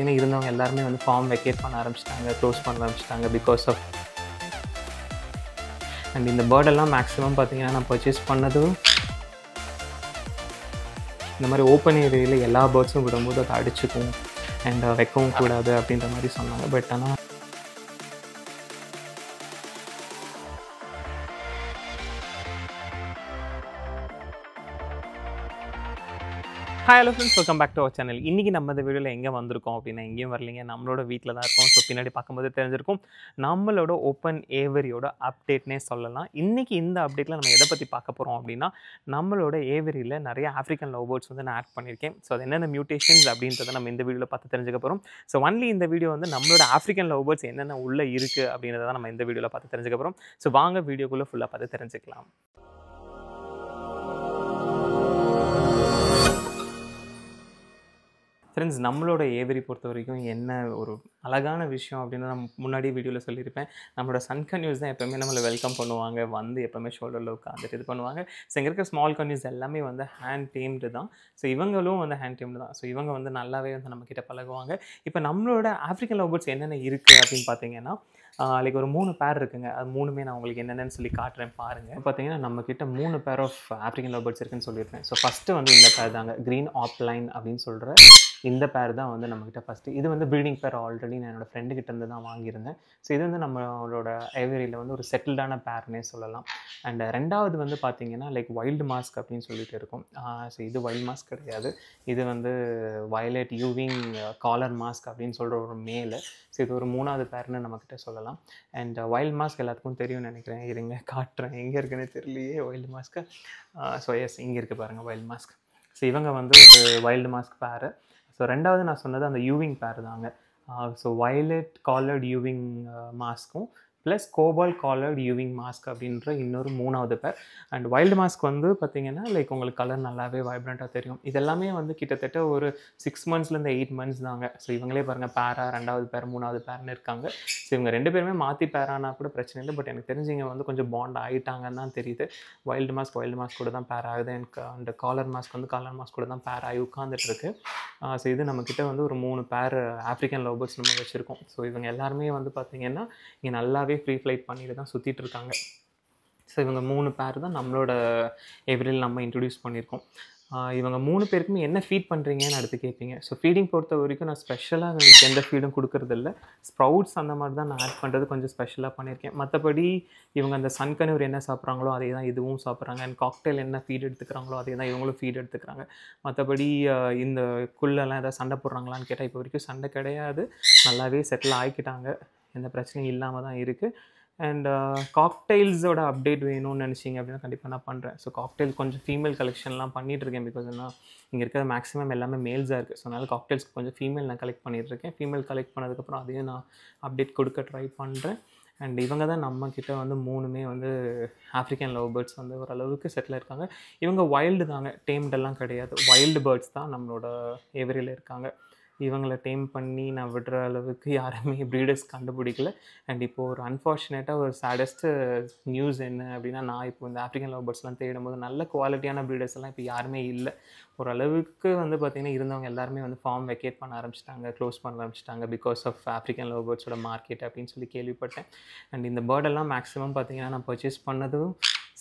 ஏன்னா இருந்தவங்க எல்லாருமே வந்து ஃபார்ம் வெக்கேட் பண்ண ஆரம்பிச்சிட்டாங்க க்ளோஸ் பண்ண ஆரம்பிச்சிட்டாங்க பிகாஸ் ஆஃப் அண்ட் இந்த பேர்டெல்லாம் மேக்ஸிமம் பார்த்தீங்கன்னா நான் பர்ச்சேஸ் பண்ணதும் இந்த மாதிரி ஓப்பன் ஏரியாவில் எல்லா பேர்ட்ஸும் விடும்போது அதை அடிச்சுக்கும் அண்ட் வைக்கவும் கூடாது அப்படின்ற மாதிரி சொன்னாங்க பட் ஆனால் hi hello friends welcome back to our channel இன்றைக்கி நம்ம இந்த வீடியோவில் எங்கே வந்திருக்கோம் அப்படின்னா எங்கேயும் வரலைங்க நம்மளோட வீட்டில் தான் இருக்கோம் ஸோ பின்னாடி பார்க்கும்போது தெரிஞ்சிருக்கும் நம்மளோட ஓப்பன் ஏவரியோட அப்டேட்னே சொல்லலாம் இன்றைக்கி இந்த அப்டேட்டில் நம்ம எதை பற்றி பார்க்க போகிறோம் அப்படின்னா நம்மளோட ஏவரியில் நிறைய ஆஃப்ரிக்கன் லவ் பேர்ட்ஸ் வந்து நான் ஆட் பண்ணியிருக்கேன் ஸோ அது என்னென்ன மியூட்டேஷன்ஸ் அப்படின்றத நம்ம இந்த வீடியோவில் பார்த்து தெரிஞ்சுக்க போகிறோம் ஸோ ஒன்லி இந்த வீடியோ வந்து நம்மளோட ஆஃப்ரிக்கன் லவ் பேர்ட்ஸ் என்னென்ன உள்ளே இருக்குது அப்படின்றத நம்ம இந்த வீடியோவில் பார்த்து தெரிஞ்சுக்க போகிறோம் ஸோ வாங்க வீடியோக்குள்ளே ஃபுல்லாக பார்த்து தெரிஞ்சுக்கலாம் ஃப்ரெண்ட்ஸ் நம்மளோட ஏவரி பொறுத்த வரைக்கும் என்ன ஒரு அழகான விஷயம் அப்படின்னு நான் முன்னாடி வீடியோவில் சொல்லியிருப்பேன் நம்மளோட சன் கன்யூஸ் தான் எப்போவுமே நம்மளை வெல்கம் பண்ணுவாங்க வந்து எப்போவுமே ஷோல்டரில் உட்காந்துட்டு இது பண்ணுவாங்க ஸோ இங்கே இருக்கிற ஸ்மால் கன்யூஸ் எல்லாமே வந்து ஹேண்ட் டீம்டு தான் ஸோ இவங்களும் வந்து ஹேண்ட் டீம்டு தான் ஸோ இவங்க வந்து நல்லாவே வந்து நம்மக்கிட்ட பழகுவாங்க இப்போ நம்மளோட ஆஃப்ரிக்கன் லவ்பர்ட்ஸ் என்னென்ன இருக்குது அப்படின்னு பார்த்தீங்கன்னா லைக் ஒரு மூணு பேர் இருக்குங்க அது மூணுமே நான் உங்களுக்கு என்னென்னு சொல்லி காட்டுறேன் பாருங்கள் பார்த்தீங்கன்னா நம்மக்கிட்ட மூணு பேர் ஆஃப் ஆஃப்ரிக்கன் லவ்பர்ட்ஸ் இருக்குன்னு சொல்லியிருப்பேன் ஸோ ஃபஸ்ட்டு வந்து இந்த பேர் தாங்க க்ரீன் ஆப்லைன் அப்படின்னு சொல்கிற இந்த பேர் தான் வந்து நம்மக்கிட்ட ஃபஸ்ட்டு இது வந்து ப்ரீடிங் பேர் ஆல்ரெடி நான் என்னோடய ஃப்ரெண்டுக்கிட்ட இருந்து தான் வாங்கியிருந்தேன் ஸோ இது வந்து நம்மளோட ஐவரியில் வந்து ஒரு செட்டில்டான பேர்னே சொல்லலாம் அண்ட் ரெண்டாவது வந்து பார்த்திங்கன்னா லைக் வைல்டு மாஸ்க் அப்படின்னு சொல்லிட்டு இருக்கும் ஸோ இது வைல்டு மாஸ்க் கிடையாது இது வந்து வயலட் யூவிங் காலர் மாஸ்க் அப்படின்னு சொல்கிற ஒரு மேலு ஸோ இது ஒரு மூணாவது பேர்னு நம்மக்கிட்ட சொல்லலாம் அண்ட் வைல்டு மாஸ்க் எல்லாத்துக்கும் தெரியும்னு நினைக்கிறேன் இருங்க காட்டுறேன் எங்கே இருக்குன்னு தெரியலையே வைல்டு மாஸ்க்கு ஸோ எஸ் இங்கே இருக்குது பாருங்கள் வைல்ட் மாஸ்க் ஸோ இவங்க வந்து ஒரு வைல்டு மாஸ்க் பேரு ஸோ ரெண்டாவது நான் சொன்னது அந்த யூவிங் பேர் தாங்க ஸோ வயலட் காலர்ட் யூவிங் மாஸ்க்கும் plus cobalt collared Euwing mask அப்படின்ற இன்னொரு மூணாவது பேர் அண்ட் வைல்டு மாஸ்க் வந்து பார்த்திங்கன்னா லைக் உங்களுக்கு கலர் நல்லாவே வைப்ரண்ட்டாக தெரியும் இதெல்லாமே வந்து கிட்டத்தட்ட ஒரு சிக்ஸ் மந்த்ஸ்லேருந்து எயிட் மந்த்ஸ் தாங்க ஸோ இவங்களே பாருங்கள் பேரா ரெண்டாவது பேர் மூணாவது பேர்னு இருக்காங்க ஸோ இவங்க ரெண்டு பேருமே மாற்றி பேரானா கூட பிரச்சனை இல்லை பட் எனக்கு தெரிஞ்சவங்க வந்து கொஞ்சம் பாண்ட் ஆகிட்டாங்கன்னு தான் தெரியுது வைல்டு மாஸ்க் வைல்டு மாஸ்க் கூட தான் பேர் ஆகுது எனக்கு அந்த காலர் மாஸ்க் வந்து காலர் மாஸ்க் கூட தான் பேர் ஆகி உட்காந்துட்டுருக்கு ஸோ இது நம்மக்கிட்ட வந்து ஒரு மூணு பேர் ஆப்ரிக்கன் லவ் நம்ம வச்சுருக்கோம் ஸோ இவங்க எல்லாருமே வந்து பார்த்திங்கன்னா இங்கே நல்லாவே ஃபுல்லாகவே ஃப்ரீ ஃப்ளைட் பண்ணிட்டு தான் சுற்றிட்டு இருக்காங்க ஸோ இவங்க மூணு பேர் தான் நம்மளோட எவ்ரில் நம்ம இன்ட்ரடியூஸ் பண்ணியிருக்கோம் இவங்க மூணு பேருக்குமே என்ன ஃபீட் பண்ணுறீங்கன்னு அடுத்து கேட்பீங்க ஸோ ஃபீடிங் பொறுத்த வரைக்கும் நான் ஸ்பெஷலாக எனக்கு எந்த ஃபீடும் கொடுக்கறதில்ல ஸ்ப்ரவுட்ஸ் அந்த மாதிரி தான் நான் ஆட் பண்ணுறது கொஞ்சம் ஸ்பெஷலாக பண்ணியிருக்கேன் மற்றபடி இவங்க அந்த சன்கனிவர் என்ன சாப்பிட்றாங்களோ அதே தான் இதுவும் சாப்பிட்றாங்க அண்ட் காக்டெயில் என்ன ஃபீட் எடுத்துக்கிறாங்களோ அதே தான் இவங்களும் ஃபீட் எடுத்துக்கிறாங்க மற்றபடி இந்த குள்ளெல்லாம் ஏதாவது சண்டை போடுறாங்களான்னு கேட்டால் இப்போ வரைக்கும் சண்டை கிடையாது நல்லாவே செட்டில் ஆகிக்கிட்டாங்க எந்த பிரச்சனையும் இல்லாமல் தான் இருக்குது அண்ட் காக்டைல்ஸோட அப்டேட் வேணும்னு நினச்சிங்க அப்படின்னா கண்டிப்பாக நான் பண்ணுறேன் ஸோ காக்டைல்ஸ் கொஞ்சம் ஃபீமேல் கலெக்ஷன்லாம் பண்ணிகிட்ருக்கேன் பிகாஸ் நான் இங்கே இருக்கிற மேக்ஸிமம் எல்லாமே மேல்ஸாக இருக்குது ஸோ அதனால் காக்டைல்ஸ்க்கு கொஞ்சம் ஃபீமேல் நான் கலெக்ட் பண்ணிட்டுருக்கேன் ஃபீமேல் கலெக்ட் பண்ணதுக்கப்புறம் அதையும் நான் அப்டேட் கொடுக்க ட்ரை பண்ணுறேன் அண்ட் இவங்க தான் நம்மக்கிட்ட வந்து மூணுமே வந்து ஆஃப்ரிக்கன் லவ் பேர்ட்ஸ் வந்து ஓரளவுக்கு செட்டில் இருக்காங்க இவங்க வைல்டு தாங்க டேம்டெல்லாம் கிடையாது வைல்டு பேர்ட்ஸ் தான் நம்மளோட ஏவரியில் இருக்காங்க இவங்களை டேம் பண்ணி நான் விடுற அளவுக்கு யாருமே ப்ரீடர்ஸ் கண்டுபிடிக்கல அண்ட் இப்போது ஒரு அன்ஃபார்ச்சுனேட்டாக ஒரு சேடஸ்ட் நியூஸ் என்ன அப்படின்னா நான் இப்போ இந்த ஆஃப்ரிக்கன் லவ் பேர்ட்ஸ்லாம் தேடும்போது நல்ல குவாலிட்டியான ப்ரீடர்ஸ் எல்லாம் இப்போ யாருமே இல்லை ஓரளவுக்கு வந்து பார்த்திங்கன்னா இருந்தவங்க எல்லாருமே வந்து ஃபார்ம் வெக்கேட் பண்ண ஆரம்பிச்சிட்டாங்க க்ளோஸ் பண்ண ஆரம்பிச்சிட்டாங்க பிகாஸ் ஆஃப் ஆஃப்ரிக்கன் லவ் பேர்ட்ஸோட மார்க்கெட் அப்படின்னு சொல்லி கேள்விப்பட்டேன் அண்ட் இந்த பேர்டெல்லாம் மேக்ஸிமம் பார்த்திங்கன்னா நான் பர்ச்சேஸ் பண்ணதும்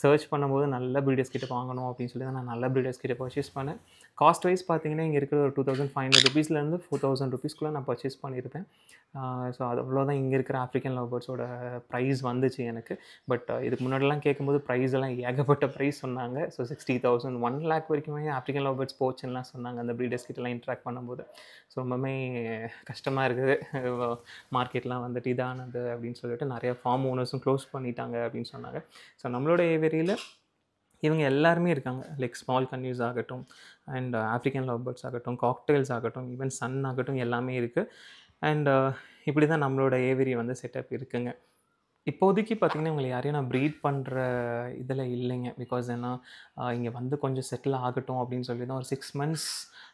சர்ச் பண்ணும்போது நல்ல ப்ரீடர்ஸ் கிட்ட வாங்கணும் அப்படின்னு சொல்லி தான் நான் நல்ல ப்ரீடர்ஸ் கிட்ட பர்ச்சேஸ் பண்ணேன் காஸ்ட் வைஸ் பார்த்தீங்கன்னா இங்கே இருக்கிற ஒரு டூ தௌசண்ட் ஃபைவ் ஹண்ட்ரட் ருபீஸ்லேருந்து ஃபோர் தௌசண்ட் ருபீஸ்க்குள்ளே நான் பர்ச்சேஸ் பண்ணியிருப்பேன் ஸோ அது அவ்வளோதான் இங்கே இருக்கிற ஆஃப்ரிக்கன் லவ்பர்ஸோட ப்ரைஸ் வந்துச்சு எனக்கு பட் இதுக்கு முன்னாடிலாம் கேட்கும்போது ப்ரைஸ் எல்லாம் ஏகப்பட்ட ப்ரைஸ் சொன்னாங்க so sixty thousand one lakh வரைக்குமே ஆஃப்ரிக்கன் லவ்பர்ஸ் போச்சுன்னா சொன்னாங்க அந்த ப்ரீடர்ஸ் கிட்டலாம் இன்ட்ராக்ட் பண்ணும்போது ஸோ ரொம்பவுமே கஷ்டமாக இருக்குது மார்க்கெட்லாம் வந்துட்டு இதானது அப்படின்னு சொல்லிட்டு நிறையா ஃபார்ம் ஓனர்ஸும் க்ளோஸ் பண்ணிட்டாங்க அப்படின்னு சொன்னாங்க ஸோ நம்மளோட வெறியில் இவங்க எல்லாருமே இருக்காங்க லைக் ஸ்மால் கன்யூஸ் ஆகட்டும் அண்ட் ஆஃப்ரிக்கன் லவ் பேர்ட்ஸ் ஆகட்டும் காக்டெயில்ஸ் ஆகட்டும் ஈவன் சன் ஆகட்டும் எல்லாமே இருக்குது அண்ட் uh, இப்படி தான் நம்மளோட ஏவிரி வந்து செட்டப் இருக்குங்க இப்போதைக்கு பார்த்தீங்கன்னா இவங்களை யாரையும் நான் ப்ரீட் பண்ணுற இதில் இல்லைங்க பிகாஸ் ஏன்னா இங்கே வந்து கொஞ்சம் செட்டில் ஆகட்டும் அப்படின்னு சொல்லி தான் ஒரு சிக்ஸ் மந்த்ஸ்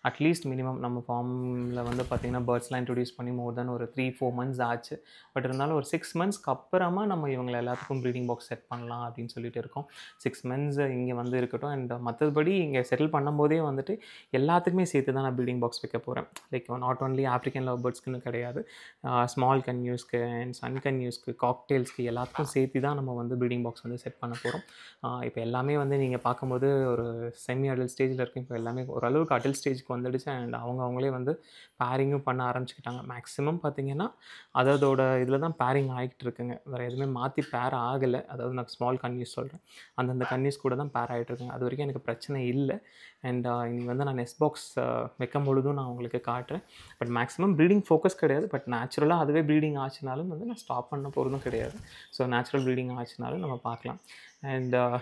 அட்லீஸ்ட் மினிமம் நம்ம ஃபார்மில் வந்து பார்த்திங்கன்னா பேர்ட்ஸ்லாம் இன்ட்ரடியூஸ் பண்ணி மோர் தென் ஒரு த்ரீ ஃபோர் மந்த்ஸ் ஆச்சு பட் இருந்தாலும் ஒரு சிக்ஸ் மந்த்ஸ்க்கு அப்புறமா நம்ம இவங்க எல்லாத்துக்கும் ப்ரீடிங் பாக்ஸ் செட் பண்ணலாம் அப்படின்னு சொல்லிட்டு இருக்கோம் சிக்ஸ் மந்த்ஸ் இங்கே வந்து இருக்கட்டும் அண்ட் மற்றபடி இங்கே செட்டில் பண்ணும்போதே வந்துட்டு எல்லாத்துக்குமே சேர்த்து தான் நான் ப்ரீடிங் பாக்ஸ் வைக்க போகிறேன் like not only African love பேர்ட்ஸ்க்குன்னு கிடையாது ஸ்மால் கன்யூஸ்க்கு அண்ட் சன் கன்யூஸ்க்கு காக்டெயில்ஸ்க்கு ஸோ எல்லாத்துக்கும் சேர்த்து தான் நம்ம வந்து பில்டிங் பாக்ஸ் வந்து செட் பண்ண போகிறோம் இப்போ எல்லாமே வந்து நீங்கள் பார்க்கும்போது ஒரு செமி அடல் ஸ்டேஜில் இருக்கும் இப்போ எல்லாமே ஓரளவுக்கு அடல் ஸ்டேஜ்க்கு வந்துடுச்சு அண்ட் அவங்க அவங்களே வந்து பேரிங்கும் பண்ண ஆரம்பிச்சுக்கிட்டாங்க மேக்ஸிமம் பார்த்திங்கன்னா அதோட இதில் தான் பேரிங் ஆகிட்டு இருக்குங்க வேறு எதுவுமே மாற்றி பேர் ஆகலை அதாவது நான் ஸ்மால் கன்னியூஸ் சொல்கிறேன் அந்தந்த கன்னியூஸ் கூட தான் பேர் ஆகிட்டு இருக்குங்க அது வரைக்கும் எனக்கு பிரச்சனை இல்லை அண்ட் uh, இன்னைக்கு வந்து நான் நெஸ்ட் பாக்ஸ் uh, வைக்கும் பொழுதும் நான் உங்களுக்கு காட்டுறேன் பட் மேக்ஸிமம் ப்ரீடிங் ஃபோக்கஸ் கிடையாது பட் நேச்சுரலாக அதுவே ப்ரீடிங் ஆச்சுனாலும் வந்து நான் ஸ்டாப் பண்ண போகிறதும் கிடையாது ஸோ நேச்சுரல் ப்ரீடிங் ஆச்சுனாலும் நம்ம பார்க்கலாம் அண்ட் uh,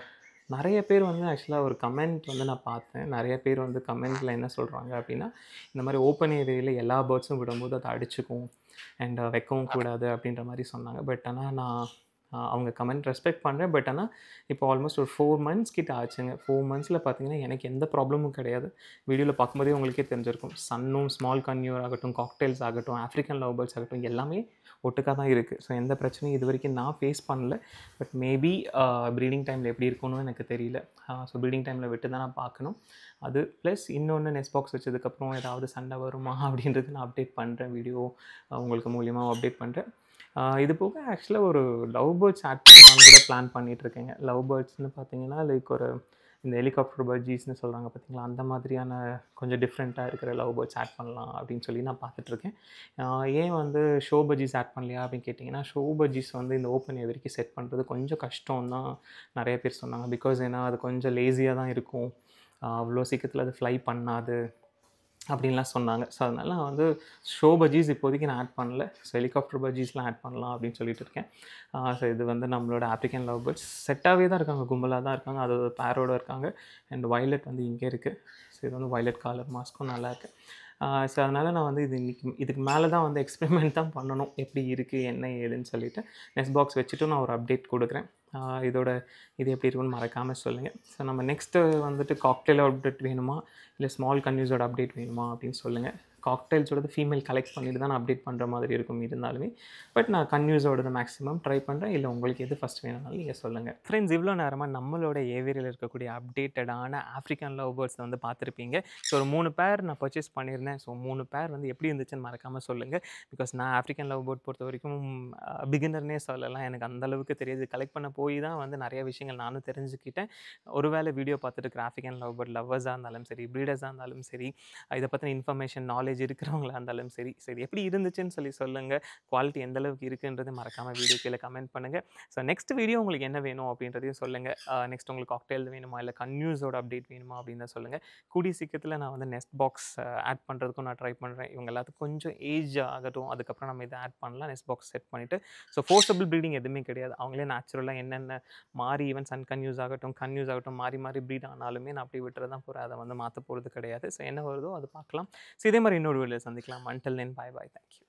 நிறைய பேர் வந்து ஆக்சுவலாக ஒரு கமெண்ட் வந்து நான் பார்த்தேன் நிறைய பேர் வந்து கமெண்ட்டில் என்ன சொல்கிறாங்க அப்படின்னா இந்த மாதிரி ஓப்பன் ஏரியாவில் எல்லா பேர்ட்ஸும் விடும்போது அதை அடிச்சுக்கும் அண்ட் வைக்கவும் கூடாது அப்படின்ற மாதிரி சொன்னாங்க பட் ஆனால் நான் அவங்க கமெண்ட் ரெஸ்பெக்ட் பண்ணுறேன் பட் ஆனால் இப்போ ஆல்மோஸ்ட் ஒரு ஃபோர் மந்த்ஸ் கிட்ட ஆச்சுங்க ஃபோர் மந்த்ஸில் பார்த்தீங்கன்னா எனக்கு எந்த ப்ராப்ளமும் கிடையாது வீடியோவில் பார்க்கும்போதே உங்களுக்கே தெரிஞ்சிருக்கும் சன்னும் ஸ்மால் கன்யூர் ஆகட்டும் காக்டைல்ஸ் ஆகட்டும் ஆஃப்ரிக்கன் லவ் ஆகட்டும் எல்லாமே ஒட்டுக்காக தான் இருக்குது ஸோ எந்த பிரச்சனையும் இது வரைக்கும் நான் ஃபேஸ் பண்ணல பட் மேபி ப்ரீடிங் டைமில் எப்படி இருக்கணும்னு எனக்கு தெரியல ஸோ ப்ரீடிங் டைமில் விட்டு தான் நான் பார்க்கணும் அது ப்ளஸ் இன்னொன்று நெஸ் பாக்ஸ் வச்சதுக்கப்புறம் ஏதாவது சண்டை வருமா அப்படின்றது நான் அப்டேட் பண்ணுறேன் வீடியோ உங்களுக்கு மூலியமாக அப்டேட் பண்ணுறேன் இது போக ஆக்சுவலாக ஒரு லவ் பேர்ட்ஸ் ஆக்ட் சாங் கூட பிளான் பண்ணிகிட்ருக்கேங்க லவ் பேர்ட்ஸ்னு பார்த்தீங்கன்னா லைக் ஒரு இந்த ஹெலிகாப்டர் பர்ஜீஸ்னு சொல்கிறாங்க பார்த்தீங்களா அந்த மாதிரியான கொஞ்சம் டிஃப்ரெண்ட்டாக இருக்கிற லவ் பேர்ட்ஸ் ஆட் பண்ணலாம் அப்படின்னு சொல்லி நான் பார்த்துட்ருக்கேன் ஏன் வந்து ஷோ பஜ்ஜிஸ் ஆட் பண்ணலையா அப்படின்னு கேட்டிங்கன்னா ஷோ பஜ்ஜிஸ் வந்து இந்த ஓப்பன் ஏ வரைக்கும் செட் பண்ணுறது கொஞ்சம் கஷ்டம் தான் நிறைய பேர் சொன்னாங்க பிகாஸ் ஏன்னா அது கொஞ்சம் லேசியாக தான் இருக்கும் அவ்வளோ சீக்கிரத்தில் அது ஃப்ளை பண்ணாது அப்படின்லாம் சொன்னாங்க ஸோ அதனால் நான் வந்து ஷோ பஜ்ஜீஸ் இப்போதைக்கு நான் ஆட் பண்ணல ஸோ ஹெலிகாப்டர் பஜ்ஜீஸ்லாம் ஆட் பண்ணலாம் அப்படின்னு சொல்லிட்டு இருக்கேன் ஸோ இது வந்து நம்மளோட ஆப்ரிக்கன் லவ் பேர்ட்ஸ் செட்டாகவே தான் இருக்காங்க கும்பலாக தான் இருக்காங்க அது பேரோடு இருக்காங்க அண்ட் வயலட் வந்து இங்கே இருக்குது ஸோ இது வந்து வயலட் காலர் மாஸ்க்கும் நல்லாயிருக்கு ஸோ அதனால் நான் வந்து இது இன்னைக்கு இதுக்கு மேலே தான் வந்து எக்ஸ்பெரிமெண்ட் தான் பண்ணணும் எப்படி இருக்குது என்ன ஏதுன்னு சொல்லிவிட்டு நெக்ஸ்ட் பாக்ஸ் வச்சுட்டு நான் ஒரு அப்டேட் கொடுக்குறேன் இதோட இது எப்படி இருக்குன்னு மறக்காமல் சொல்லுங்கள் ஸோ நம்ம நெக்ஸ்ட்டு வந்துட்டு காக்டெயில் அப்டேட் வேணுமா இல்லை ஸ்மால் கன்யூஸோட அப்டேட் வேணுமா அப்படின்னு சொல்லுங்கள் காக்டைல்ஸோடது ஃபீமேல் கலெக்ட் பண்ணிட்டு தான் நான் அப்டேட் பண்ணுற மாதிரி இருக்கும் இருந்தாலுமே பட் நான் கன்யூஸோடது மேக்ஸிமம் ட்ரை பண்ணுறேன் இல்லை உங்களுக்கு எது ஃபஸ்ட் வேணும்னாலும் நீங்கள் சொல்லுங்கள் ஃப்ரெண்ட்ஸ் இவ்வளோ நேரமாக நம்மளோட ஏவியரில் இருக்கக்கூடிய அப்டேட்டடான ஆஃப்ரிக்கன் லவ் பேர்ட்ஸ் வந்து பார்த்துருப்பீங்க ஸோ ஒரு மூணு பேர் நான் பர்ச்சேஸ் பண்ணியிருந்தேன் ஸோ மூணு பேர் வந்து எப்படி இருந்துச்சுன்னு மறக்காமல் சொல்லுங்கள் பிகாஸ் நான் ஆஃப்ரிக்கன் லவ் பேர்ட் பொறுத்த வரைக்கும் பிகினர்னே சொல்லலாம் எனக்கு அந்தளவுக்கு தெரியாது கலெக்ட் பண்ண போய் தான் வந்து நிறைய விஷயங்கள் நானும் தெரிஞ்சுக்கிட்டேன் ஒருவேளை வீடியோ பார்த்துட்டு ஆஃப்ரிக்கன் லவ் பேர்ட் லவ்வர்ஸாக இருந்தாலும் சரி ப்ரீடர்ஸாக இருந்தாலும் சரி இதை பற்றின இன்ஃபர்மேஷன் நாலேஜ் நாலேஜ் இருக்கிறவங்களா இருந்தாலும் சரி சரி எப்படி இருந்துச்சுன்னு சொல்லி சொல்லுங்கள் குவாலிட்டி எந்த அளவுக்கு இருக்குன்றதை மறக்காமல் வீடியோ கீழே கமெண்ட் பண்ணுங்கள் ஸோ நெக்ஸ்ட் வீடியோ உங்களுக்கு என்ன வேணும் அப்படின்றதையும் சொல்லுங்கள் நெக்ஸ்ட் உங்களுக்கு காக்டெயில் வேணுமா இல்லை கன்யூஸோட அப்டேட் வேணுமா அப்படின்னு சொல்லுங்கள் கூடிய சீக்கிரத்தில் நான் வந்து நெக்ஸ்ட் பாக்ஸ் ஆட் பண்ணுறதுக்கும் நான் ட்ரை பண்ணுறேன் இவங்க எல்லாத்துக்கும் கொஞ்சம் ஏஜ் ஆகட்டும் அதுக்கப்புறம் நம்ம இதை ஆட் பண்ணலாம் நெக்ஸ்ட் பாக்ஸ் செட் பண்ணிவிட்டு ஸோ ஃபோர்ஸபிள் ப்ரீடிங் எதுவுமே கிடையாது அவங்களே நேச்சுரலாக என்னென்ன மாறி ஈவன் சன் கன்யூஸ் ஆகட்டும் கன்யூஸ் ஆகட்டும் மாறி மாறி ப்ரீட் ஆனாலுமே நான் அப்படி விட்டுறது தான் போகிறேன் அதை வந்து மாற்ற போகிறது கிடையாது ஸோ என்ன வருதோ அது பார்க்கலாம் ஸோ இதே மாதிரி இன்னொரு வீடியோ சந்திக்கலாம் அண்டல் நென் பாய் பாய் தேங்க்யூ